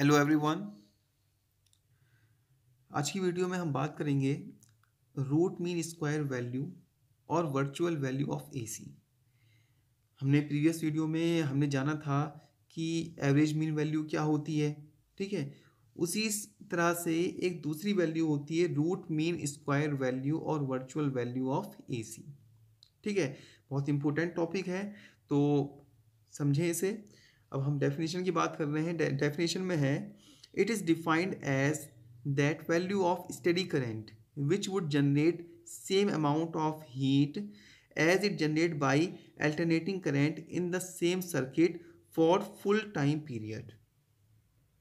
hello everyone आज की video में हम बात करेंगे रूट मीन स्क्वायर वैल्यू और वर्चुअल वैल्यू ऑफ एसी हमने प्रीवियस वीडियो में हमने जाना था कि एवरेज मीन वैल्यू क्या होती है ठीक है उसी तरह से एक दूसरी वैल्यू होती है रूट मीन स्क्वायर वैल्यू और वर्चुअल वैल्यू ऑफ एसी ठीक है बहुत इंपॉर्टेंट टॉपिक है तो समझें इसे अब हम डेफिनेशन की बात कर रहे हैं डेफिनेशन में है it is defined as that value of steady current which would generate same amount of heat as it generate by alternating current in the same circuit for full time period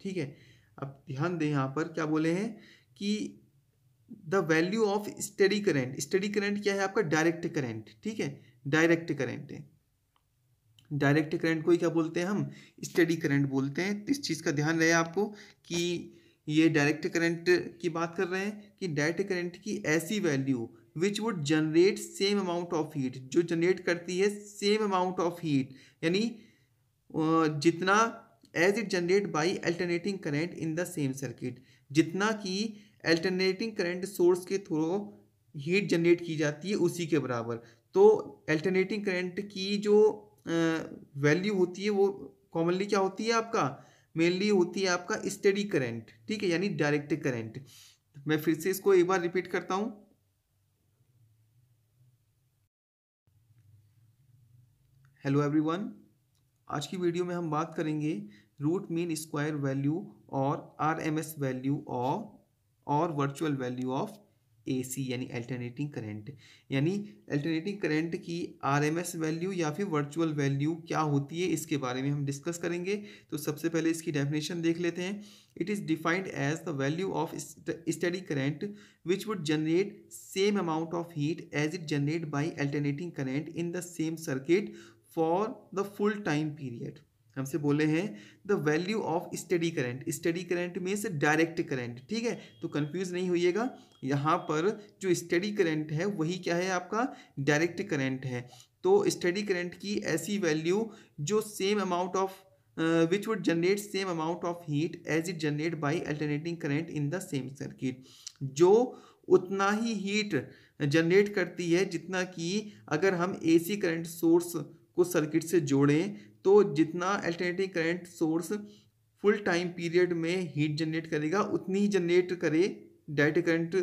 ठीक है अब ध्यान दें यहाँ पर क्या बोले हैं कि the value of steady current steady current क्या है आपका डायरेक्ट करेंट ठीक है डायरेक्ट करेंट है डायरेक्ट करंट को ही क्या बोलते हैं हम स्टडी करंट बोलते हैं तो इस चीज़ का ध्यान रहे आपको कि ये डायरेक्ट करंट की बात कर रहे हैं कि डायरेक्ट करंट की ऐसी value which would generate same amount of heat जो जनरेट करती है सेम अमाउंट ऑफ हीट यानी जितना as it generate by alternating current in the same circuit जितना कि अल्टरनेटिंग करेंट सोर्स के थ्रो हीट जनरेट की जाती है उसी के बराबर तो अल्टरनेटिंग करंट की जो वैल्यू होती है वो कॉमनली क्या होती है आपका मेनली होती है आपका स्टडी करेंट ठीक है यानी डायरेक्ट करेंट मैं फिर से इसको एक बार रिपीट करता हूं हेलो एवरीवन आज की वीडियो में हम बात करेंगे रूट मीन स्क्वायर वैल्यू और आरएमएस वैल्यू ऑफ और वर्चुअल वैल्यू ऑफ एसी यानी अल्टरनेटिंग करंट यानी अल्टरनेटिंग करंट की आरएमएस वैल्यू या फिर वर्चुअल वैल्यू क्या होती है इसके बारे में हम डिस्कस करेंगे तो सबसे पहले इसकी डेफिनेशन देख लेते हैं it is defined as the value of steady current which would generate same amount of heat as it generate by alternating current in the same circuit for the full time period हमसे बोले हैं the value of steady current steady current means direct current ठीक है तो confuse नहीं होइएगा यहाँ पर जो स्टडी करेंट है वही क्या है आपका डायरेक्ट करेंट है तो स्टडी करेंट की ऐसी वैल्यू जो same amount of which would generate same amount of heat as it generate by alternating current in the same circuit जो उतना ही हीट जनरेट करती है जितना कि अगर हम एसी करंट सोर्स को सर्किट से जोड़ें तो जितना alternating current source full time period में हीट जनरेट करेगा उतनी ही जनरेट करे डायरेक्ट करंट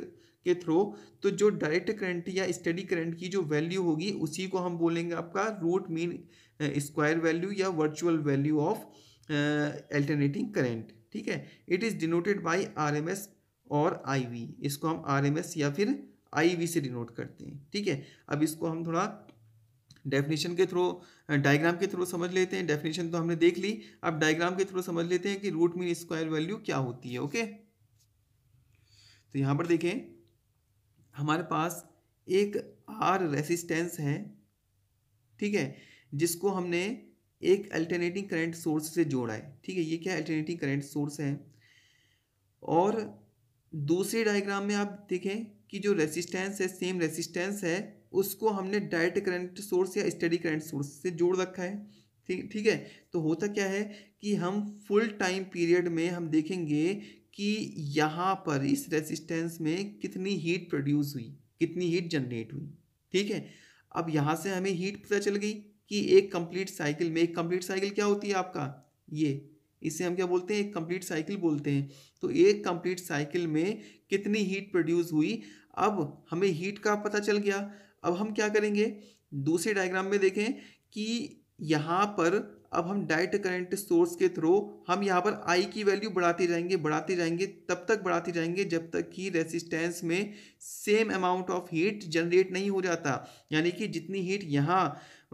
के थ्रू तो जो डायरेक्ट करंट या स्टडी करंट की जो वैल्यू होगी उसी को हम बोलेंगे आपका रूट मीन स्क्वायर वैल्यू या virtual value of alternating current ठीक है it is denoted by R M S और आई वी इसको हम आर एम एस या फिर आई वी से डिनोट करते हैं ठीक है अब इसको हम थोड़ा डेफिनेशन के थ्रू डायग्राम के थ्रू समझ लेते हैं डेफिनेशन तो हमने देख ली अब डायग्राम के थ्रू समझ लेते हैं कि रूट मीन स्क्वायर वैल्यू क्या होती है ओके तो यहाँ पर देखें हमारे पास एक आर रेसिस्टेंस है ठीक है जिसको हमने एक अल्टरनेटिंग करंट सोर्स से जोड़ा है ठीक है ये क्या अल्टरनेटिंग करंट सोर्स है और दूसरे डायग्राम में आप देखें कि जो रेजिस्टेंस है सेम रेजिस्टेंस है उसको हमने डायरेक्ट करंट सोर्स या स्टडी करंट सोर्स से जोड़ रखा है ठीक ठीक है तो होता क्या है कि हम फुल टाइम पीरियड में हम देखेंगे कि यहाँ पर इस रेजिस्टेंस में कितनी हीट प्रोड्यूस हुई कितनी हीट जनरेट हुई ठीक है अब यहाँ से हमें हीट पता चल गई कि एक कंप्लीट साइकिल में एक कंप्लीट साइकिल क्या होती है आपका ये इसे हम क्या बोलते हैं एक कंप्लीट साइकिल बोलते हैं तो एक कंप्लीट साइकिल में कितनी हीट प्रोड्यूस हुई अब हमें हीट का पता चल गया अब हम क्या करेंगे दूसरे डायग्राम में देखें कि यहाँ पर अब हम डायरेक्ट करंट सोर्स के थ्रू हम यहाँ पर आई की वैल्यू बढ़ाते जाएंगे बढ़ाते जाएंगे तब तक बढ़ाते जाएंगे जब तक कि रेसिस्टेंस में same amount of heat generate नहीं हो जाता यानी कि जितनी हीट यहाँ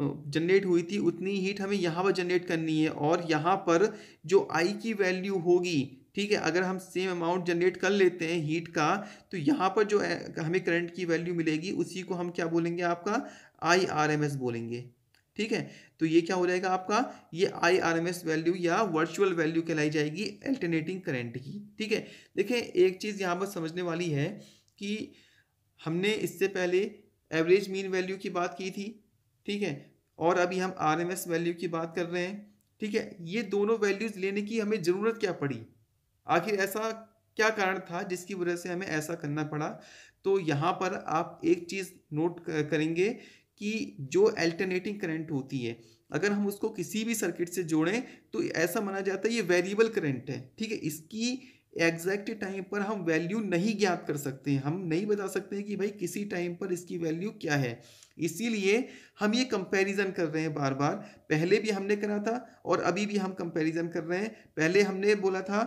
जनरेट हुई थी उतनी हीट हमें यहाँ पर जनरेट करनी है और यहाँ पर जो आई की वैल्यू होगी ठीक है अगर हम सेम अमाउंट जनरेट कर लेते हैं हीट का तो यहाँ पर जो हमें करंट की वैल्यू मिलेगी उसी को हम क्या बोलेंगे आपका आई आर एम एस बोलेंगे ठीक है तो ये क्या हो जाएगा आपका ये I R M S value या वर्चुअल वैल्यू कहलाई जाएगी अल्टरनेटिंग करंट की ठीक है देखें एक चीज़ यहाँ पर समझने वाली है कि हमने इससे पहले एवरेज मीन वैल्यू की बात की थी ठीक है और अभी हम आर एम एस वैल्यू की बात कर रहे हैं ठीक है ये दोनों वैल्यूज़ लेने की हमें ज़रूरत क्या पड़ी आखिर ऐसा क्या कारण था जिसकी वजह से हमें ऐसा करना पड़ा तो यहाँ पर आप एक चीज़ नोट करेंगे कि जो अल्टरनेटिंग करंट होती है अगर हम उसको किसी भी सर्किट से जोड़ें तो ऐसा माना जाता है ये वेरिएबल करंट है ठीक है इसकी एग्जैक्ट टाइम पर हम वैल्यू नहीं ज्ञात कर सकते हैं हम नहीं बता सकते हैं कि भाई किसी टाइम पर इसकी वैल्यू क्या है इसीलिए हम ये कंपैरिजन कर रहे हैं बार बार पहले भी हमने करा था और अभी भी हम कंपैरिजन कर रहे हैं पहले हमने बोला था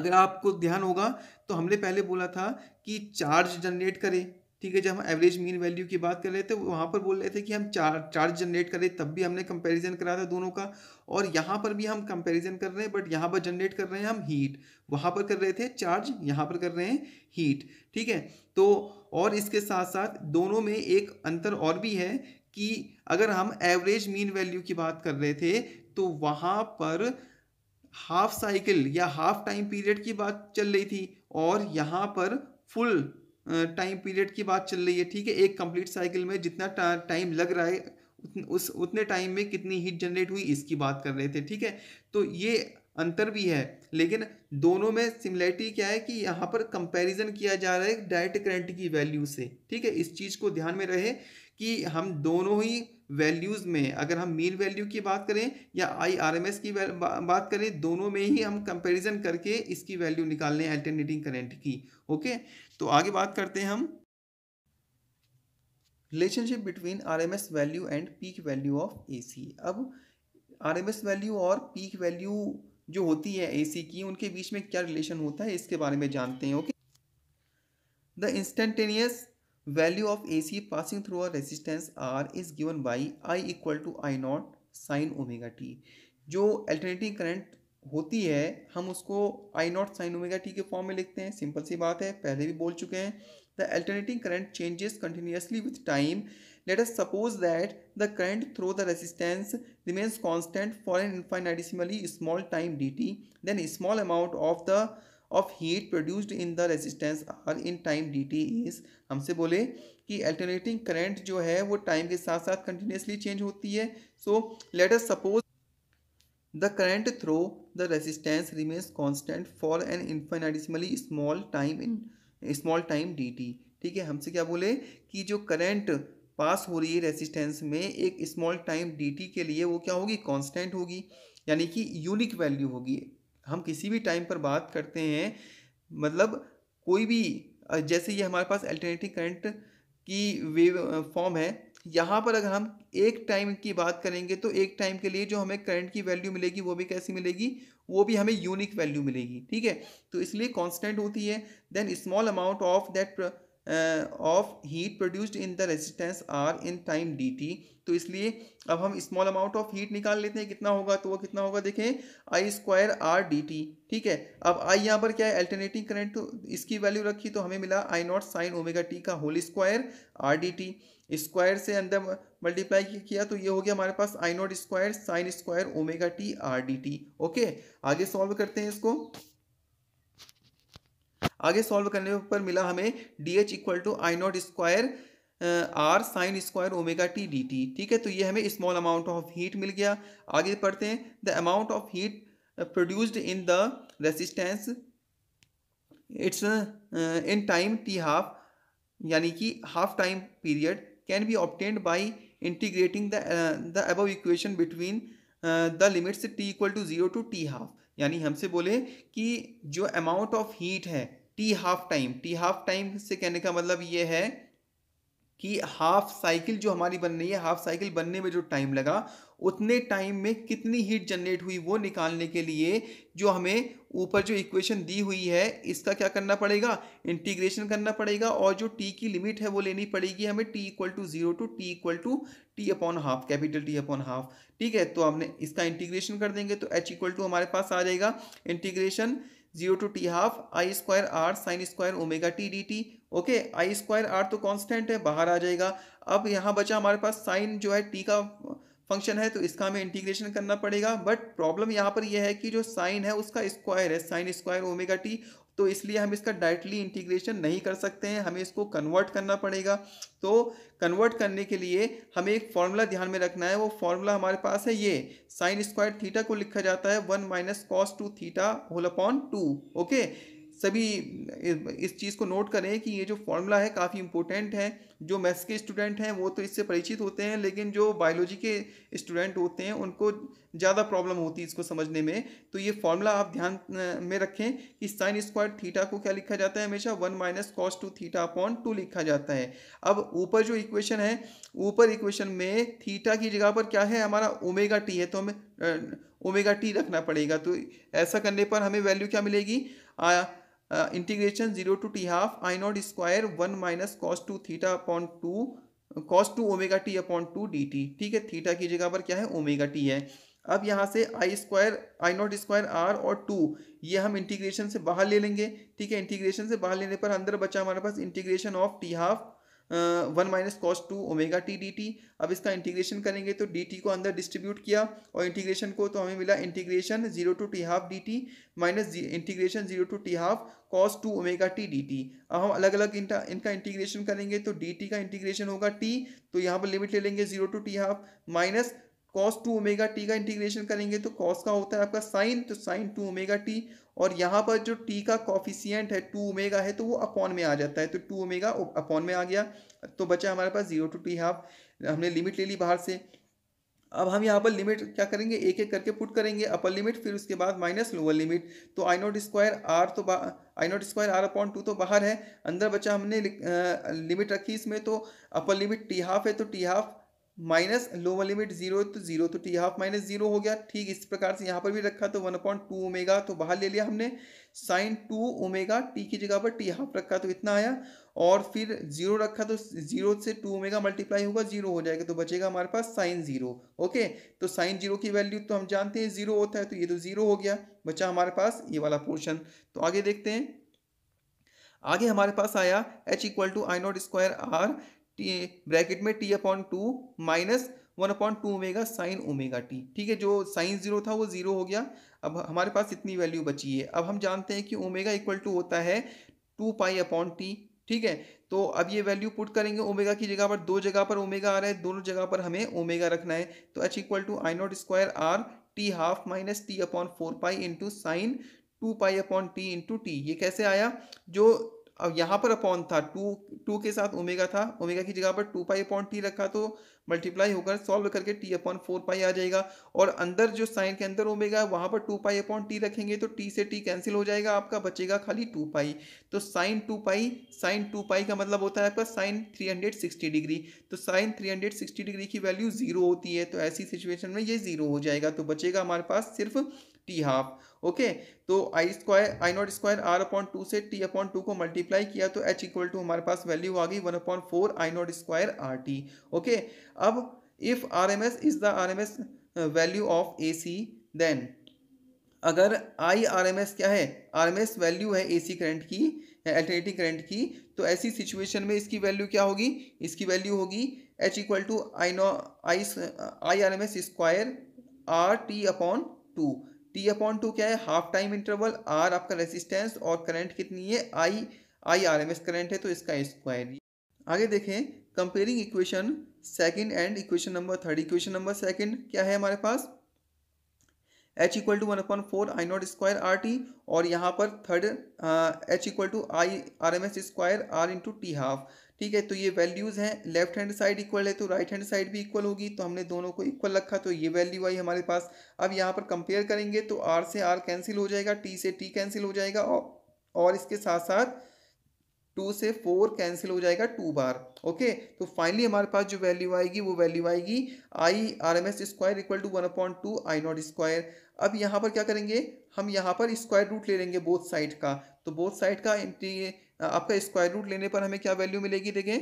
अगर आपको ध्यान होगा तो हमने पहले बोला था कि चार्ज जनरेट करें ठीक है जब हम एवरेज मीन वैल्यू की बात कर रहे थे वहाँ पर बोल रहे थे कि हम चार चार्ज जनरेट करें तब भी हमने कंपैरिजन करा था दोनों का और यहाँ पर भी हम कंपैरिजन कर रहे हैं बट यहाँ पर जनरेट कर रहे हैं हम हीट वहाँ पर कर रहे थे चार्ज यहाँ पर कर रहे हैं हीट ठीक है तो और इसके साथ साथ दोनों में एक अंतर और भी है कि अगर हम एवरेज मीन वैल्यू की बात कर रहे थे तो वहाँ पर हाफ साइकिल या हाफ टाइम पीरियड की बात चल रही थी और यहाँ पर फुल टाइम पीरियड की बात चल रही है ठीक है एक कंप्लीट साइकिल में जितना टाइम लग रहा है उस उतने टाइम में कितनी हीट जनरेट हुई इसकी बात कर रहे थे ठीक है तो ये अंतर भी है लेकिन दोनों में सिमिलरिटी क्या है कि यहाँ पर कंपैरिजन किया जा रहा है डायरेक्ट करंट की वैल्यू से ठीक है इस चीज़ को ध्यान में रहे कि हम दोनों ही वैल्यूज़ में अगर हम मीन वैल्यू की बात करें या आई आर एम एस की बा, बात करें दोनों में ही हम कंपैरिजन करके इसकी वैल्यू निकाल लें अल्टरनेटिंग करेंट की ओके तो आगे बात करते हैं हम relationship between R M S value and peak value of A C अब आर एम एस वैल्यू और पीक वैल्यू जो होती है ए सी की उनके बीच में क्या रिलेशन होता है इसके बारे में जानते हैं okay the instantaneous value of A C passing through R resistance R is given by I equal to I naught sine omega T जो अल्टरनेटिंग करंट होती है हम उसको I naught sine omega T के फॉर्म में लिखते हैं simple सी बात है पहले भी बोल चुके हैं the alternating current changes continuously with time let us suppose that the current through the resistance remains constant for an infinitesimally small time D then small amount of the of heat produced in the resistance R in time D T is हमसे बोले कि alternating current जो है वो time के साथ साथ continuously change होती है so let us suppose The current through the resistance remains constant for an infinitesimally small time in small time dt ठीक है हमसे क्या बोले कि जो करंट पास हो रही है रेसिस्टेंस में एक स्मॉल टाइम dt के लिए वो क्या होगी कांस्टेंट होगी यानी कि यूनिक वैल्यू होगी हम किसी भी टाइम पर बात करते हैं मतलब कोई भी जैसे ये हमारे पास अल्टरनेटिव करंट की वेव फॉर्म है यहाँ पर अगर हम एक टाइम की बात करेंगे तो एक टाइम के लिए जो हमें करंट की वैल्यू मिलेगी वो भी कैसी मिलेगी वो भी हमें यूनिक वैल्यू मिलेगी ठीक है तो इसलिए कांस्टेंट होती है then small amount of that of heat produced in the resistance R in time D T तो इसलिए अब हम स्मॉल अमाउंट ऑफ हीट निकाल लेते हैं कितना होगा तो वो कितना होगा देखें I square R D T ठीक है अब आई यहाँ पर क्या है अल्टरनेटिंग करंट तो इसकी वैल्यू रखी तो हमें मिला I naught sine omega T का whole square R D T square से अंदर मल्टीप्लाई किया तो ये हो गया हमारे पास I naught square sine square omega T R D T okay आगे सॉल्व करते हैं इसको आगे सॉल्व करने पर मिला हमें D H equal to I naught square R sine square omega T D T ठीक है तो ये हमें स्मॉल अमाउंट ऑफ हीट मिल गया आगे पढ़ते हैं the amount of heat produced in the resistance its in time T half यानी कि half time period can be obtained by integrating the above equation between the limits T equal to zero to T half यानी हमसे बोले कि जो amount of heat है T half time T half time से कहने का मतलब ये है कि हाफ साइकिल जो हमारी बन रही है हाफ साइकिल बनने में जो टाइम लगा उतने टाइम में कितनी हीट जनरेट हुई वो निकालने के लिए जो हमें ऊपर जो इक्वेशन दी हुई है इसका क्या करना पड़ेगा इंटीग्रेशन करना पड़ेगा और जो टी की लिमिट है वो लेनी पड़ेगी हमें T equal to zero to T equal to T upon half capital T upon half ठीक है तो हमने इसका इंटीग्रेशन कर देंगे तो एच इक्वल टू हमारे पास आ जाएगा integration zero to T half I square R sine square omega T D T okay I square R तो कांस्टेंट है बाहर आ जाएगा अब यहाँ बचा हमारे पास साइन जो है टी का फंक्शन है तो इसका हमें इंटीग्रेशन करना पड़ेगा बट प्रॉब्लम यहाँ पर यह है कि जो साइन है उसका स्क्वायर है साइन स्क्वायर ओमेगा टी तो इसलिए हम इसका डायरेक्टली इंटीग्रेशन नहीं कर सकते हैं हमें इसको कन्वर्ट करना पड़ेगा तो कन्वर्ट करने के लिए हमें एक फॉर्मूला ध्यान में रखना है वो फॉर्मूला हमारे पास है ये साइन स्क्वायर थीटा को लिखा जाता है one minus cos two theta whole upon two okay सभी इस चीज़ को नोट करें कि ये जो फॉर्मूला है काफ़ी इंपॉर्टेंट है जो मैथ्स के स्टूडेंट हैं वो तो इससे परिचित होते हैं लेकिन जो बायोलॉजी के स्टूडेंट होते हैं उनको ज़्यादा प्रॉब्लम होती है इसको समझने में तो ये फॉर्मूला आप ध्यान में रखें कि साइन स्क्वायर थीटा को क्या लिखा जाता है हमेशा one minus cos two theta upon two लिखा जाता है अब ऊपर जो इक्वेशन है ऊपर इक्वेशन में थीटा की जगह पर क्या है हमारा ओमेगा टी है तो हमें ओमेगा टी रखना पड़ेगा तो ऐसा करने पर हमें वैल्यू क्या मिलेगी integration zero to T half I naught square one minus cos two theta upon two cos two omega T upon two D T ठीक है थीटा की जगह पर क्या है ओमेगा टी है अब यहाँ से I square I naught square R और टू ये हम इंटीग्रेशन से बाहर ले लेंगे ठीक है इंटीग्रेशन से बाहर लेने पर अंदर बचा हमारे पास integration of T half one minus cos two omega T D T अब इसका इंटीग्रेशन करेंगे तो डी टी को अंदर डिस्ट्रीब्यूट किया और इंटीग्रेशन को तो हमें मिला integration zero to T half D T minus integration zero to T half cos two omega T D T अब हम अलग अलग इनका इनका इंटीग्रेशन करेंगे तो डी टी का इंटीग्रेशन होगा टी तो यहाँ पर लिमिट ले लेंगे zero to T half minus cos two omega T का इंटीग्रेशन करेंगे तो कॉस का होता है आपका साइन तो साइन टू ओमेगा टी और यहाँ पर जो टी का कॉफिशियंट है टू ओमेगा है तो वो अपॉन में आ जाता है तो टू ओमेगा अपॉन में आ गया तो बचा हमारे पास जीरो टू टी हाफ हमने लिमिट ले ली बाहर से अब हम यहाँ पर लिमिट क्या करेंगे एक एक करके पुट करेंगे अपर लिमिट फिर उसके बाद माइनस लोअर लिमिट तो आई नोट स्क्वायर आर तो I naught square R upon two तो बाहर है अंदर बचा हमने लिमिट रखी इसमें तो अपर लिमिट टी हाफ है तो T half minus lower limit zero तो जीरो तो टी हाफ माइनस जीरो हो गया ठीक इस प्रकार से यहाँ पर भी रखा तो वन पॉइंट टू ओमेगा तो बाहर ले लिया हमने साइन टू ओमेगा टी की जगह पर टी हाफ रखा तो इतना आया और फिर जीरो रखा तो जीरो से टू ओमेगा मल्टीप्लाई होगा जीरो हो जाएगा तो बचेगा हमारे पास साइन जीरो ओके तो साइन जीरो की वैल्यू तो हम जानते हैं जीरो होता है तो ये तो जीरो हो गया बचा हमारे पास ये वाला पोर्शन तो आगे देखते हैं आगे हमारे पास आया h equal to I naught square R T bracket में T upon two minus one upon two omega sine omega T ठीक है जो साइन जीरो था वो जीरो हो गया अब हमारे पास इतनी वैल्यू बची है अब हम जानते हैं कि ओमेगा इक्वल टू होता है टू पाई अपॉन टी ठीक है तो अब ये वैल्यू पुट करेंगे ओमेगा की जगह पर दो जगह पर ओमेगा आ रहा है दोनों जगह पर हमें ओमेगा रखना है तो H equal to I naught square R T half minus T upon four pi into sine two pi upon T into T ये कैसे आया जो अब यहाँ पर अपॉन था टू टू के साथ ओमेगा था ओमेगा की जगह पर टू पाई अपॉन टी रखा तो मल्टीप्लाई होकर सॉल्व करके टी अपॉन फोर पाई आ जाएगा और अंदर जो साइन के अंदर ओमेगा है वहाँ पर टू पाई अपॉन टी रखेंगे तो टी से टी कैंसिल हो जाएगा आपका बचेगा खाली टू पाई तो sine two pi sine two pi का मतलब होता है आपका sine three hundred sixty degree तो sine three hundred sixty degree की वैल्यू ज़ीरो होती है तो ऐसी सिचुएशन में ये ज़ीरो हो जाएगा तो बचेगा हमारे पास सिर्फ टी हाफ ओके तो I square I naught square R upon two से टी अपॉन टू को मल्टीप्लाई किया तो एच इक्वल टू हमारे पास वैल्यू आ गई one upon four I naught square R T okay अब if R M S is the R M S value of A C then अगर I R M S क्या है R M S value है A C current की alternative current की तो ऐसी situation में इसकी वैल्यू क्या होगी इसकी वैल्यू होगी H equal to I naught I I R M S square R T upon two T upon two क्या है हाफ टाइम इंटरवल आर आपका रेसिस्टेंस और करंट कितनी है I I R M S current है तो इसका स्क्वायर आगे देखें comparing equation second and equation number third equation number second क्या है हमारे पास H equal to one upon four I naught square R T और यहाँ पर third H equal to I R M S square R into T half ठीक है तो ये वैल्यूज़ हैं लेफ्ट हैंड साइड इक्वल है तो राइट हैंड साइड भी इक्वल होगी तो हमने दोनों को इक्वल रखा तो ये वैल्यू आई हमारे पास अब यहाँ पर कंपेयर करेंगे तो आर से आर कैंसिल हो जाएगा टी से टी कैंसिल हो जाएगा और इसके साथ साथ टू से फोर कैंसिल हो जाएगा टू बार ओके तो फाइनली हमारे पास जो वैल्यू आएगी वो वैल्यू आएगी I R M S square equal to one upon two I naught square अब यहाँ पर क्या करेंगे हम यहाँ पर स्क्वायर रूट ले लेंगे बोथ साइड का तो बोथ साइड का आपका स्क्वायर रूट लेने पर हमें क्या वैल्यू मिलेगी देखें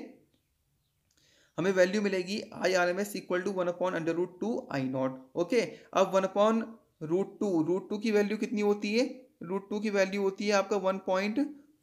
हमें वैल्यू मिलेगी I R M S equal to one upon under root two I naught okay अब one upon root two root two की वैल्यू कितनी होती है रूट टू की वैल्यू होती है आपका one point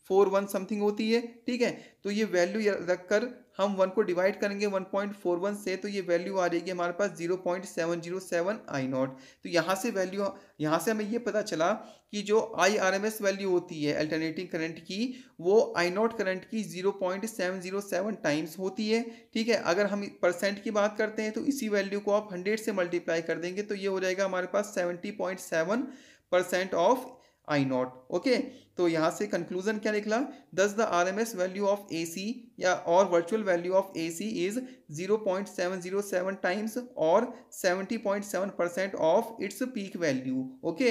four one something होती है ठीक है तो ये वैल्यू रखकर हम वन को डिवाइड करेंगे वन पॉइंट फोर वन से तो ये वैल्यू आ जाएगी हमारे पास zero zero point seven seven I naught तो यहाँ से वैल्यू यहाँ से हमें ये पता चला कि जो I R M S value होती है अल्टरनेटिंग करंट की वो आई नॉट करंट की zero zero point seven seven times होती है ठीक है अगर हम परसेंट की बात करते हैं तो इसी वैल्यू को आप हंड्रेड से मल्टीप्लाई कर देंगे तो ये हो जाएगा हमारे पास seven percent of I naught okay तो यहाँ से कंक्लूजन क्या निकला thus the R M S value of A C या और virtual value of A C is zero point seven zero seven times और seventy point seven percent of its peak value okay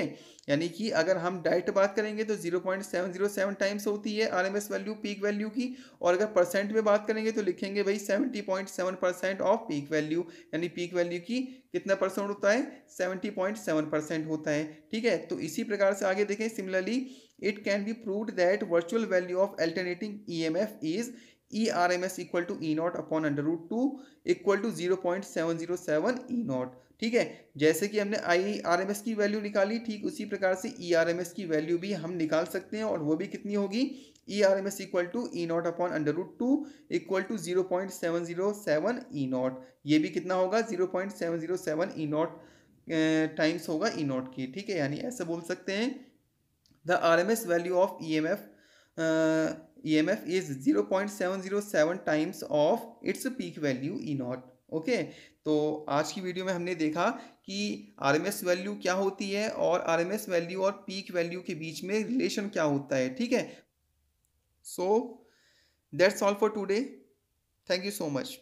यानी कि अगर हम direct बात करेंगे तो zero point seven zero seven times होती है R M S value peak value की और अगर परसेंट में बात करेंगे तो लिखेंगे भाई seventy point seven percent of peak value यानी पीक वैल्यू की कितना परसेंट होता है सेवेंटी पॉइंट सेवन परसेंट होता है ठीक है तो इसी प्रकार से आगे देखें similarly it can be proved that virtual value of alternating EMF is e rms equal to E naught upon under root two equal to zero point seven zero seven E naught ठीक है जैसे कि हमने I R M S की value निकाली ठीक उसी प्रकार से ई आर एम एस की वैल्यू भी हम निकाल सकते हैं और वो भी कितनी होगी E R M S equal to E naught upon under root two equal to zero point seven zero seven E naught ये भी कितना होगा zero point seven zero seven E naught times होगा ई e नॉट की ठीक है यानी ऐसा बोल सकते हैं The RMS value of EMF uh, EMF is 0.707 times of its peak value E naught okay तो आज की वीडियो में हमने देखा कि आर एम एस वैल्यू क्या होती है और आर एम एस वैल्यू और पीक वैल्यू के बीच में रिलेशन क्या होता है ठीक है so that's all for today thank you so much